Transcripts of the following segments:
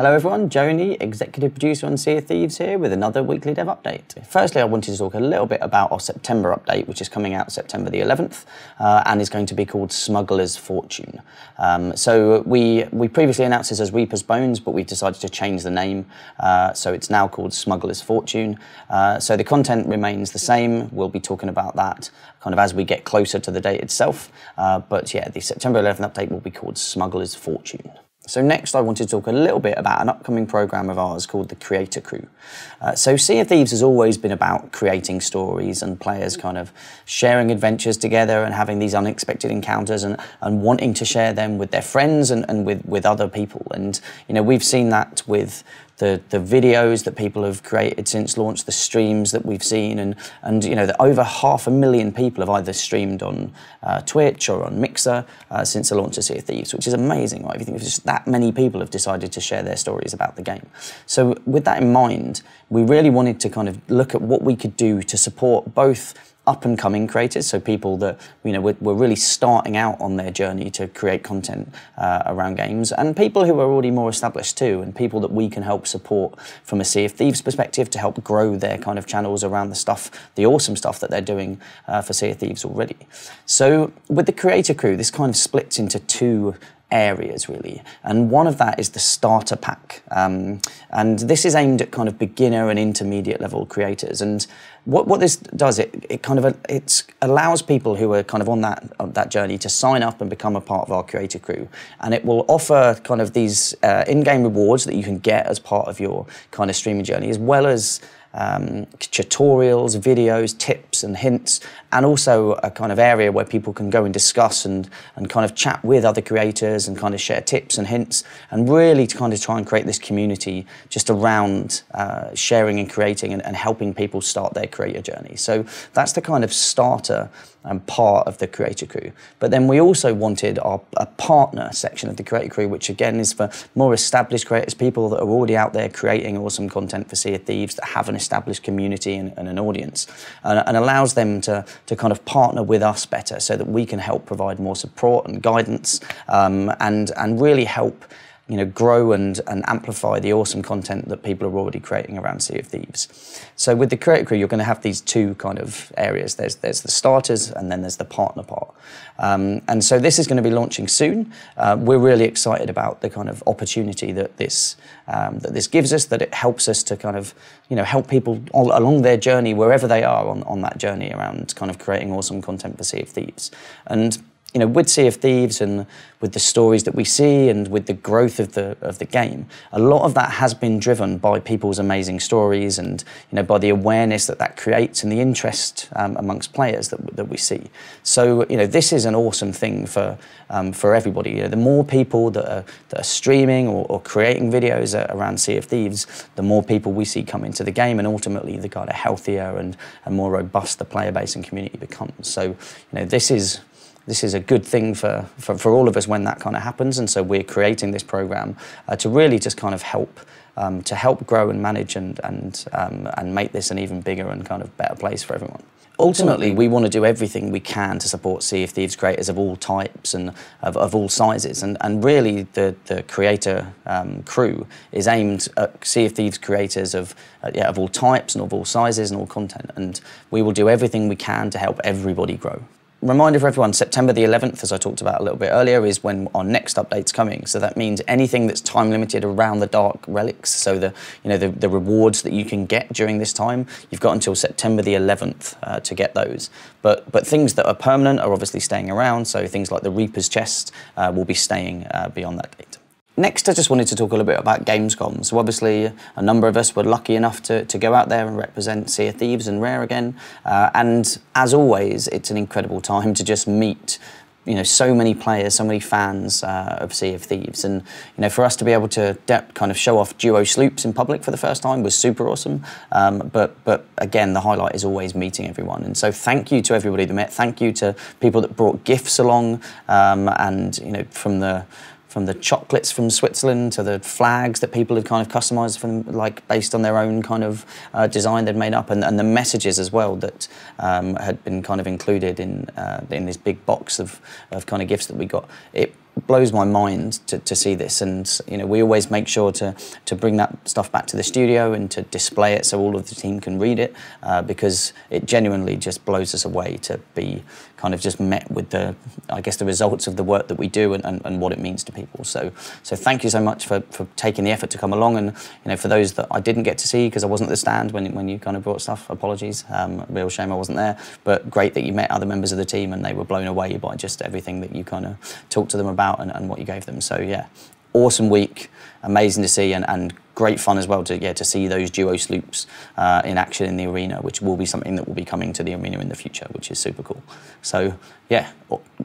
Hello everyone, Joni, Executive Producer on Sea of Thieves here with another weekly dev update. Firstly, I wanted to talk a little bit about our September update, which is coming out September the 11th, uh, and is going to be called Smuggler's Fortune. Um, so we, we previously announced this as Reaper's Bones, but we've decided to change the name, uh, so it's now called Smuggler's Fortune. Uh, so the content remains the same, we'll be talking about that kind of as we get closer to the date itself, uh, but yeah, the September 11th update will be called Smuggler's Fortune. So next I want to talk a little bit about an upcoming program of ours called the Creator Crew. Uh, so Sea of Thieves has always been about creating stories and players kind of sharing adventures together and having these unexpected encounters and, and wanting to share them with their friends and, and with, with other people. And you know we've seen that with the the videos that people have created since launch, the streams that we've seen, and and you know that over half a million people have either streamed on uh, Twitch or on Mixer uh, since the launch of Sea of Thieves, which is amazing, right? If you think of just that many people have decided to share their stories about the game. So with that in mind, we really wanted to kind of look at what we could do to support both up and coming creators, so people that you know were, were really starting out on their journey to create content uh, around games, and people who are already more established too, and people that we can help support from a Sea of Thieves perspective to help grow their kind of channels around the stuff, the awesome stuff that they're doing uh, for Sea of Thieves already. So with the creator crew, this kind of splits into two areas really and one of that is the starter pack um, and this is aimed at kind of beginner and intermediate level creators and what, what this does it, it kind of it allows people who are kind of on that on that journey to sign up and become a part of our creator crew and it will offer kind of these uh, in-game rewards that you can get as part of your kind of streaming journey as well as um, tutorials, videos, tips and hints, and also a kind of area where people can go and discuss and, and kind of chat with other creators and kind of share tips and hints and really to kind of try and create this community just around uh, sharing and creating and, and, helping people start their creator journey. So that's the kind of starter and part of the creator crew. But then we also wanted our a partner section of the creator crew, which again is for more established creators, people that are already out there creating awesome content for Sea of Thieves that haven't established community and, and an audience and, and, allows them to, to kind of partner with us better so that we can help provide more support and guidance um, and, and really help you know, grow and, and amplify the awesome content that people are already creating around Sea of Thieves. So with the Creator Crew, you're going to have these two kind of areas. There's, there's the starters and then there's the partner part. Um, and so this is going to be launching soon. Uh, we're really excited about the kind of opportunity that this, um, that this gives us, that it helps us to kind of, you know, help people all, along their journey, wherever they are on, on that journey around kind of creating awesome content for Sea of Thieves. And you know, with Sea of Thieves and with the stories that we see and with the growth of the of the game, a lot of that has been driven by people's amazing stories and you know by the awareness that that creates and the interest um, amongst players that, that we see. So you know, this is an awesome thing for um, for everybody. You know, the more people that are, that are streaming or, or creating videos around Sea of Thieves, the more people we see come into the game, and ultimately the kind of healthier and, and more robust the player base and community becomes. So you know, this is this is a good thing for, for, for all of us when that kind of happens. And so we're creating this program uh, to really just kind of help um, to help grow and manage and and um, and make this an even bigger and kind of better place for everyone. Ultimately, we want to do everything we can to support Sea of Thieves creators of all types and of, of all sizes. And, and really, the, the creator um, crew is aimed at Sea of Thieves creators of, uh, yeah, of all types and of all sizes and all content. And we will do everything we can to help everybody grow reminder for everyone, September the 11th, as I talked about a little bit earlier, is when our next update's coming. So that means anything that's time limited around the dark relics, so the you know the, the rewards that you can get during this time, you've got until September the 11th uh, to get those. But but things that are permanent are obviously staying around. So things like the Reaper's chest uh, will be staying uh, beyond that date. Next, I just wanted to talk a little bit about Gamescom. So obviously, a number of us were lucky enough to, to go out there and represent Sea of Thieves and Rare again. Uh, and as always, it's an incredible time to just meet you know, so many players, so many fans uh, of Sea of Thieves. And, you know, for us to be able to kind of show off duo sloops in public for the first time was super awesome. Um, but, but again, the highlight is always meeting everyone. And so thank you to everybody that met. Thank you to people that brought gifts along um, and, you know, from the from the chocolates from Switzerland to the flags that people had kind of customized from like based on their own kind of uh, design they'd made up and, and the messages as well that um, had been kind of included in uh, in this big box of, of kind of gifts that we got it blows my mind to, to see this and you know we always make sure to to bring that stuff back to the studio and to display it so all of the team can read it uh, because it genuinely just blows us away to be kind of just met with the I guess the results of the work that we do and, and, and what it means to people so so thank you so much for, for taking the effort to come along and you know for those that I didn't get to see because I wasn't at the stand when, when you kind of brought stuff apologies um, real shame I wasn't there but great that you met other members of the team and they were blown away by just everything that you kind of talked to them about about and, and what you gave them. So yeah, awesome week, amazing to see, and, and great fun as well to yeah to see those duo sloops uh, in action in the arena, which will be something that will be coming to the arena in the future, which is super cool. So yeah,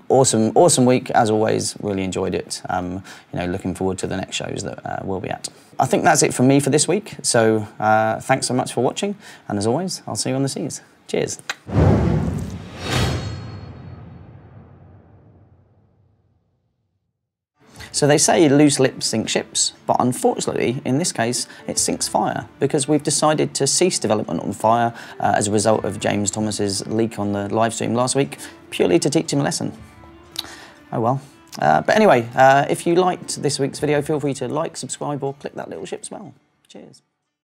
awesome, awesome week as always. Really enjoyed it. Um, you know, looking forward to the next shows that uh, we'll be at. I think that's it from me for this week. So uh, thanks so much for watching, and as always, I'll see you on the seas. Cheers. So they say loose lips sink ships, but unfortunately, in this case, it sinks fire because we've decided to cease development on fire uh, as a result of James Thomas's leak on the live stream last week, purely to teach him a lesson. Oh well. Uh, but anyway, uh, if you liked this week's video, feel free to like, subscribe, or click that little ship smell. Cheers.